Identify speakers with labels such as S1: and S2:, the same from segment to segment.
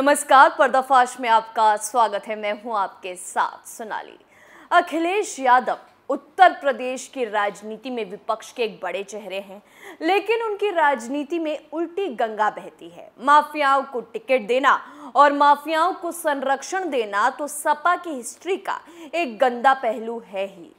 S1: नमस्कार पर्दाफाश में आपका स्वागत है मैं हूं आपके साथ सोनाली अखिलेश यादव उत्तर प्रदेश की राजनीति में विपक्ष के एक बड़े चेहरे हैं लेकिन उनकी राजनीति में उल्टी गंगा बहती है माफियाओं को टिकट देना और माफियाओं को संरक्षण देना तो सपा की हिस्ट्री का एक गंदा पहलू है ही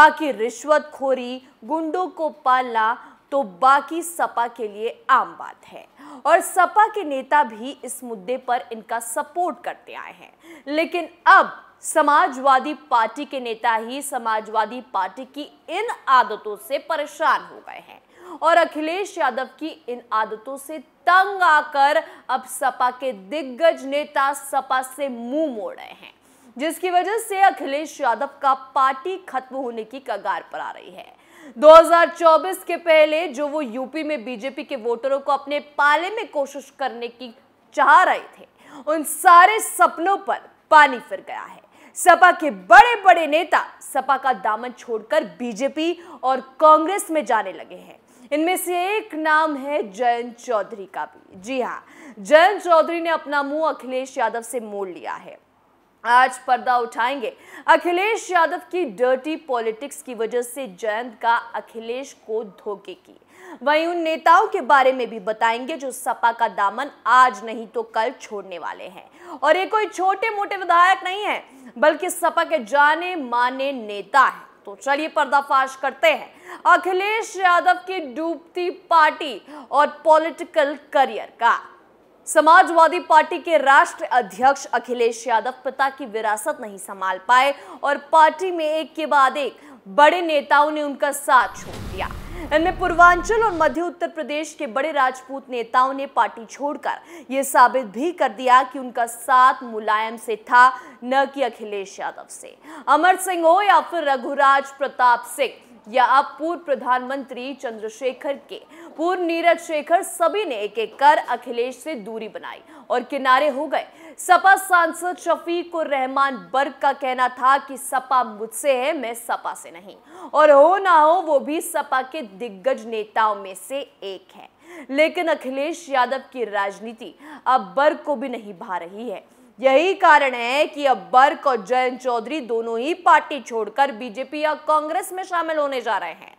S1: बाकी रिश्वतखोरी गुंडों को पालना तो बाकी सपा के लिए आम बात है और सपा के नेता भी इस मुद्दे पर इनका सपोर्ट करते आए हैं लेकिन अब समाजवादी पार्टी के नेता ही समाजवादी पार्टी की इन आदतों से परेशान हो गए हैं और अखिलेश यादव की इन आदतों से तंग आकर अब सपा के दिग्गज नेता सपा से मुंह मोड़ रहे हैं जिसकी वजह से अखिलेश यादव का पार्टी खत्म होने की कगार पर आ रही है 2024 के पहले जो वो यूपी में बीजेपी के वोटरों को अपने पाले में कोशिश करने की चाह रहे थे उन सारे सपनों पर पानी फिर गया है सपा के बड़े बड़े नेता सपा का दामन छोड़कर बीजेपी और कांग्रेस में जाने लगे हैं इनमें से एक नाम है जयंत चौधरी का भी जी हाँ जयंत चौधरी ने अपना मुंह अखिलेश यादव से मोड़ लिया है आज पर्दा उठाएंगे अखिलेश यादव की डर्टी पॉलिटिक्स की वजह से जयंत का अखिलेश को धोखे की वहीं उन नेताओं के बारे में भी बताएंगे जो सपा का दामन आज नहीं तो कल छोड़ने वाले हैं और ये कोई छोटे मोटे विधायक नहीं है बल्कि सपा के जाने माने नेता है तो चलिए पर्दाफाश करते हैं अखिलेश यादव की डूबती पार्टी और पॉलिटिकल करियर का समाजवादी पार्टी के राष्ट्र अध्यक्ष अखिलेश यादव पिता की विरासत नहीं संभाल पाए और पार्टी में एक के बाद एक बड़े नेताओं ने उनका साथ छोड़ दिया इनमें पूर्वांचल और मध्य उत्तर प्रदेश के बड़े राजपूत नेताओं ने पार्टी छोड़कर यह साबित भी कर दिया कि उनका साथ मुलायम से था न कि अखिलेश यादव से अमर सिंह हो या फिर रघुराज प्रताप सिंह या अब पूर्व प्रधानमंत्री चंद्रशेखर के पूर्व नीरज शेखर सभी ने एक एक कर अखिलेश से दूरी बनाई और किनारे हो गए सपा सांसद शफीक और रहमान बर्ग का कहना था कि सपा मुझसे है मैं सपा से नहीं और हो ना हो वो भी सपा के दिग्गज नेताओं में से एक है लेकिन अखिलेश यादव की राजनीति अब बर्ग को भी नहीं भा रही है यही कारण है कि अब बर्क और जयंत चौधरी दोनों ही पार्टी छोड़कर बीजेपी या कांग्रेस में शामिल होने जा रहे हैं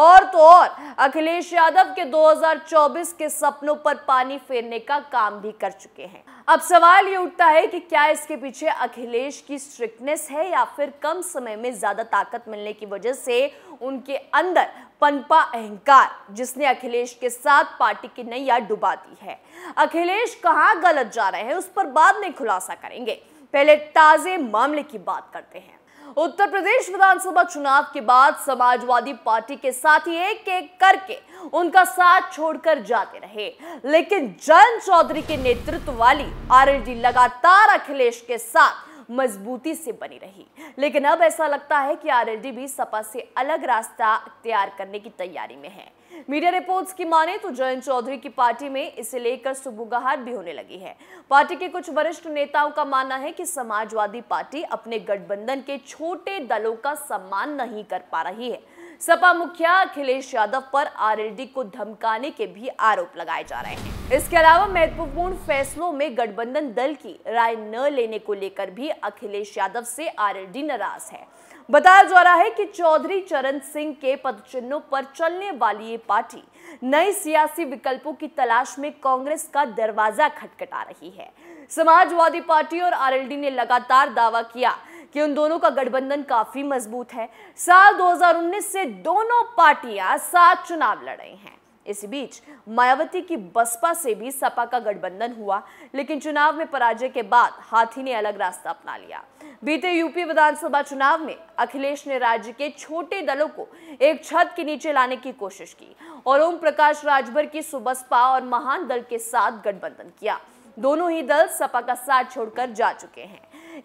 S1: और तो और अखिलेश यादव के 2024 के सपनों पर पानी फेरने का काम भी कर चुके हैं अब सवाल ये उठता है कि क्या इसके पीछे अखिलेश की स्ट्रिक्टनेस है या फिर कम समय में ज्यादा ताकत मिलने की वजह से उनके अंदर पनपा अहंकार जिसने अखिलेश के साथ पार्टी की नैया डुबा दी है अखिलेश कहां गलत जा रहे हैं उस पर बाद में खुलासा करेंगे पहले ताजे मामले की बात करते हैं उत्तर प्रदेश विधानसभा चुनाव के बाद समाजवादी पार्टी के साथ ही एक एक करके उनका साथ छोड़कर जाते रहे लेकिन जयंत चौधरी के नेतृत्व वाली आरएलडी लगातार अखिलेश के साथ मजबूती से बनी रही लेकिन अब ऐसा लगता है कि आरएलडी भी सपा से अलग रास्ता तैयार करने की तैयारी में है मीडिया रिपोर्ट्स की माने तो जयंत चौधरी की पार्टी में इसे लेकर सुबुगाहट भी होने लगी है पार्टी के कुछ वरिष्ठ नेताओं का मानना है कि समाजवादी पार्टी अपने गठबंधन के छोटे दलों का सम्मान नहीं कर पा रही है सपा मुखिया अखिलेश यादव पर आरएलडी को धमकाने के भी आरोप लगाए जा रहे हैं इसके अलावा महत्वपूर्ण फैसलों में गठबंधन दल की राय न लेने को लेकर भी अखिलेश यादव से आरएलडी नाराज है बताया जा रहा है कि चौधरी चरण सिंह के पदचिन्हों पर चलने वाली ये पार्टी नए सियासी विकल्पों की तलाश में कांग्रेस का दरवाजा खटखटा रही है समाजवादी पार्टी और आरएलडी ने लगातार दावा किया कि उन दोनों का गठबंधन काफी मजबूत है साल 2019 से दोनों पार्टियां सात चुनाव लड़ रही हैं इस बीच मायावती की बसपा से भी सपा का गठबंधन हुआ लेकिन चुनाव में पराजय के बाद हाथी ने अलग रास्ता अपना लिया बीते यूपी विधानसभा चुनाव में अखिलेश ने राज्य के छोटे दलों को एक छत के नीचे लाने की कोशिश की और ओम प्रकाश राजभर की सुबसपा और महान दल के साथ गठबंधन किया दोनों ही दल सपा का साथ छोड़कर जा चुके हैं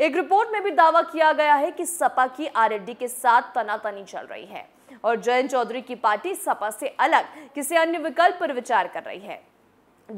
S1: एक रिपोर्ट में भी दावा किया गया है कि सपा की आर के साथ तनातनी चल रही है और जयंत चौधरी की पार्टी सपा से अलग किसी अन्य विकल्प पर विचार कर रही है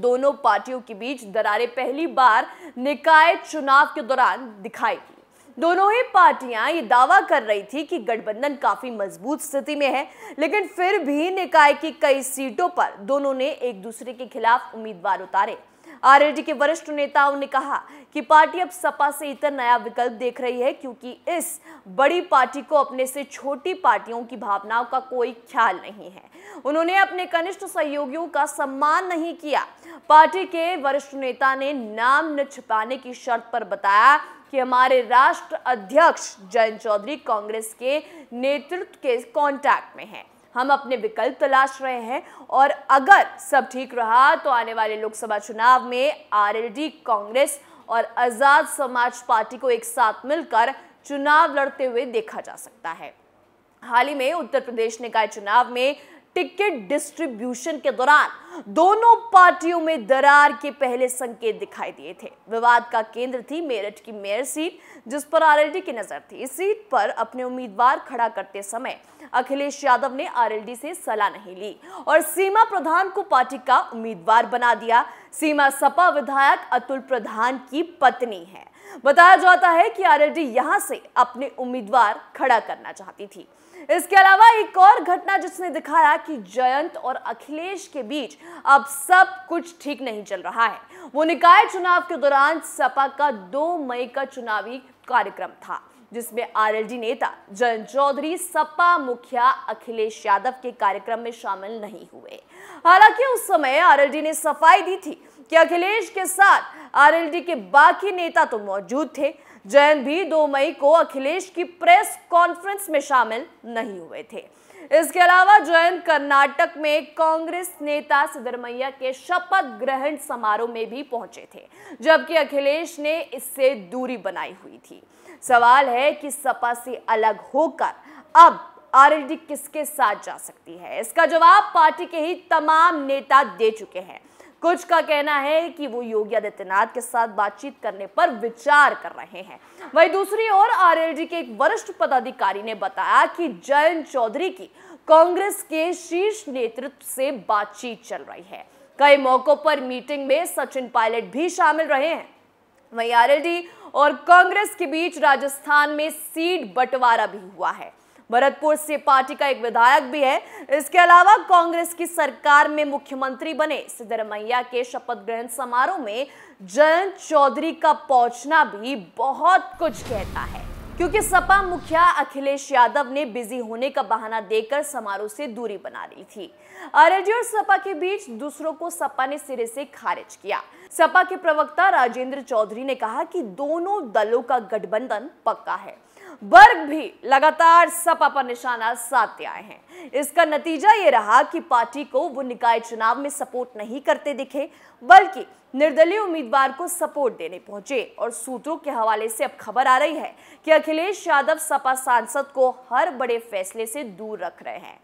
S1: दोनों पार्टियों के बीच दरारें पहली बार निकाय चुनाव के दौरान दिखाई दी दोनों ही पार्टियां ये दावा कर रही थी कि गठबंधन काफी मजबूत स्थिति में है लेकिन फिर भी निकाय की कई सीटों पर दोनों ने एक दूसरे के खिलाफ उम्मीदवार उतारे आरएलडी के वरिष्ठ नेताओं ने कहा कि पार्टी अब सपा से इतर नया विकल्प देख रही है क्योंकि इस बड़ी पार्टी को अपने से छोटी पार्टियों की भावनाओं का कोई ख्याल नहीं है उन्होंने अपने कनिष्ठ सहयोगियों का सम्मान नहीं किया पार्टी के वरिष्ठ नेता ने नाम न छिपाने की शर्त पर बताया कि हमारे राष्ट्र अध्यक्ष जयंत चौधरी कांग्रेस के नेतृत्व के कॉन्टैक्ट में हैं हम अपने विकल्प तलाश रहे हैं और अगर सब ठीक रहा तो आने वाले लोकसभा चुनाव में आरएलडी कांग्रेस और आज़ाद समाज पार्टी को एक साथ मिलकर चुनाव लड़ते हुए देखा जा सकता है हाल ही में उत्तर प्रदेश निकाय चुनाव में टिकट डिस्ट्रीब्यूशन के दौरान दोनों पार्टियों में दरार के पहले संकेत दिखाई दिए थे विवाद का केंद्र थी मेरठ की मेयर सीट जिस पर आरएलडी की नजर थी इस सीट पर अपने उम्मीदवार खड़ा करते समय अखिलेश यादव ने आरएलडी से सलाह नहीं ली और सीमा प्रधान को पार्टी का उम्मीदवार बना दिया सीमा सपा विधायक अतुल प्रधान की पत्नी है बताया जाता है कि आरएलडी यहां से अपने उम्मीदवार खड़ा करना चाहती थी इसके अलावा एक और घटना जिसने दिखाया कि जयंत और अखिलेश के बीच अब सब कुछ ठीक नहीं चल रहा है वो निकाय चुनाव के दौरान सपा का दो मई का चुनावी कार्यक्रम था जिसमें आरएलडी नेता जयंत चौधरी सपा मुखिया अखिलेश यादव के कार्यक्रम में शामिल नहीं हुए हालांकि उस समय आरएलडी ने सफाई दी थी कि अखिलेश के साथ आरएलडी के बाकी नेता तो मौजूद थे जयंत भी 2 मई को अखिलेश की प्रेस कॉन्फ्रेंस में शामिल नहीं हुए थे इसके अलावा जयंत कर्नाटक में कांग्रेस नेता सिद्धरमैया के शपथ ग्रहण समारोह में भी पहुंचे थे जबकि अखिलेश ने इससे दूरी बनाई हुई थी सवाल है कि सपा से अलग होकर अब आरएलडी किसके साथ जा सकती है इसका जवाब पार्टी के ही तमाम नेता दे चुके हैं कुछ का कहना है कि वो योगी आदित्यनाथ के साथ बातचीत करने पर विचार कर रहे हैं वहीं दूसरी ओर आरएलडी के एक वरिष्ठ पदाधिकारी ने बताया कि जयंत चौधरी की कांग्रेस के शीर्ष नेतृत्व से बातचीत चल रही है कई मौकों पर मीटिंग में सचिन पायलट भी शामिल रहे हैं वहीं आरएलडी और कांग्रेस के बीच राजस्थान में सीट बंटवारा भी हुआ है भरतपुर से पार्टी का एक विधायक भी है इसके अलावा कांग्रेस की सरकार में मुख्यमंत्री बने सिद्धरमैया के शपथ ग्रहण समारोह में जयंत चौधरी का पहुंचना भी बहुत कुछ कहता है क्योंकि सपा मुखिया अखिलेश यादव ने बिजी होने का बहाना देकर समारोह से दूरी बना ली थी आरएलडी और सपा के बीच दूसरों को सपा ने सिरे से खारिज किया सपा के प्रवक्ता राजेंद्र चौधरी ने कहा कि दोनों दलों का गठबंधन पक्का है वर्ग भी लगातार सपा पर निशाना साधते आए हैं इसका नतीजा ये रहा कि पार्टी को वो निकाय चुनाव में सपोर्ट नहीं करते दिखे बल्कि निर्दलीय उम्मीदवार को सपोर्ट देने पहुंचे और सूत्रों के हवाले से अब खबर आ रही है कि अखिलेश यादव सपा सांसद को हर बड़े फैसले से दूर रख रहे हैं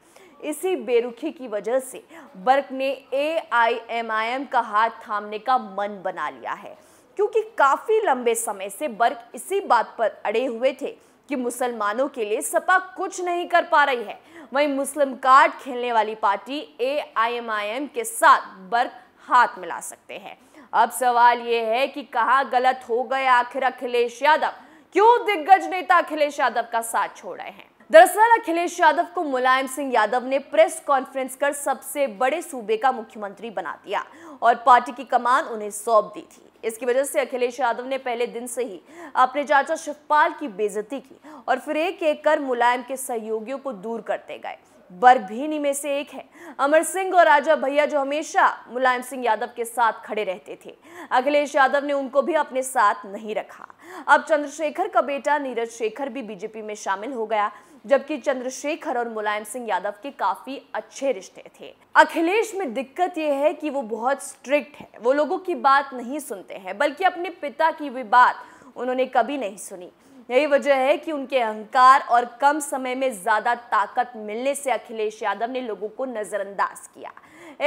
S1: इसी बेरुखी की वजह से बर्क ने एआईएमआईएम का हाथ थामने का मन बना लिया है क्योंकि काफी लंबे समय से बर्क इसी बात पर अड़े हुए थे कि मुसलमानों के लिए सपा कुछ नहीं कर पा रही है वहीं मुस्लिम कार्ड खेलने वाली पार्टी एआईएमआईएम के साथ बर्क हाथ मिला सकते हैं अब सवाल यह है कि कहा गलत हो गए आखिर अखिलेश यादव क्यों दिग्गज नेता अखिलेश यादव का साथ छोड़ रहे हैं दरअसल अखिलेश यादव को मुलायम सिंह यादव ने प्रेस कॉन्फ्रेंस कर सबसे बड़े सूबे का मुख्यमंत्री बना दिया और पार्टी की कमान उन्हें सौंप दी थी इसकी वजह से अखिलेश यादव ने पहले दिन से ही अपने चाचा शिवपाल की बेजती की और फिर एक एक कर मुलायम के सहयोगियों को दूर करते गए बरभीनी में से एक है अमर सिंह और राजा भैया जो हमेशा मुलायम सिंह यादव के साथ खड़े रहते थे अखिलेश यादव ने उनको भी अपने साथ नहीं रखा अब चंद्रशेखर का बेटा नीरज शेखर भी बीजेपी में शामिल हो गया जबकि चंद्रशेखर और मुलायम सिंह यादव के काफी अच्छे रिश्ते थे अखिलेश में दिक्कत यह है कि वो बहुत स्ट्रिक्ट है वो लोगों की बात नहीं सुनते हैं बल्कि अपने पिता की भी बात उन्होंने कभी नहीं सुनी यही वजह है कि उनके अहंकार और कम समय में ज़्यादा ताकत मिलने से अखिलेश यादव ने लोगों को नज़रअंदाज किया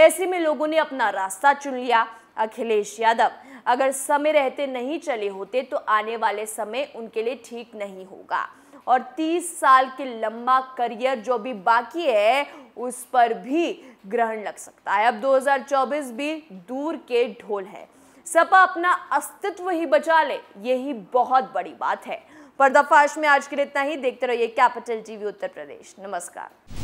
S1: ऐसे में लोगों ने अपना रास्ता चुन लिया अखिलेश यादव अगर समय रहते नहीं चले होते तो आने वाले समय उनके लिए ठीक नहीं होगा और 30 साल के लंबा करियर जो भी बाकी है उस पर भी ग्रहण लग सकता है अब 2024 भी दूर के ढोल है सपा अपना अस्तित्व ही बचा ले यही बहुत बड़ी बात है पर्दाफाश में आज के लिए इतना ही देखते रहिए कैपिटल टीवी उत्तर प्रदेश नमस्कार